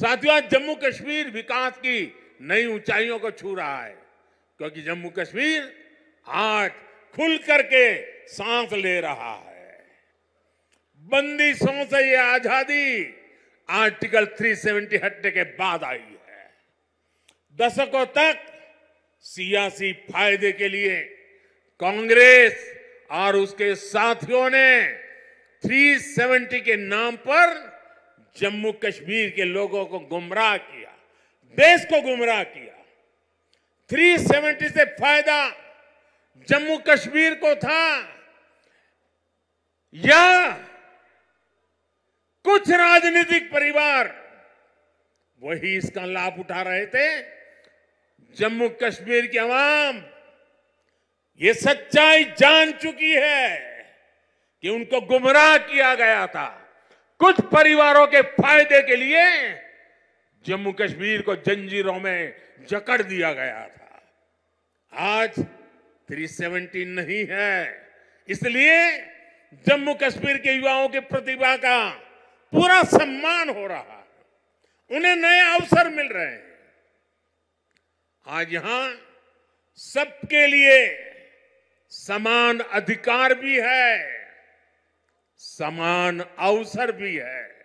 साथियों आज जम्मू कश्मीर विकास की नई ऊंचाइयों को छू रहा है क्योंकि जम्मू कश्मीर आज खुल करके सांस ले रहा है बंदिशों से ये आजादी आर्टिकल 370 हटने के बाद आई है दशकों तक सियासी फायदे के लिए कांग्रेस और उसके साथियों ने 370 के नाम पर जम्मू कश्मीर के लोगों को गुमराह किया देश को गुमराह किया 370 से फायदा जम्मू कश्मीर को था या कुछ राजनीतिक परिवार वही इसका लाभ उठा रहे थे जम्मू कश्मीर की आवाम ये सच्चाई जान चुकी है कि उनको गुमराह किया गया था कुछ परिवारों के फायदे के लिए जम्मू कश्मीर को जंजीरों में जकड़ दिया गया था आज 370 नहीं है इसलिए जम्मू कश्मीर के युवाओं की प्रतिभा का पूरा सम्मान हो रहा है उन्हें नए अवसर मिल रहे हैं आज यहां सबके लिए समान अधिकार भी है समान अवसर भी है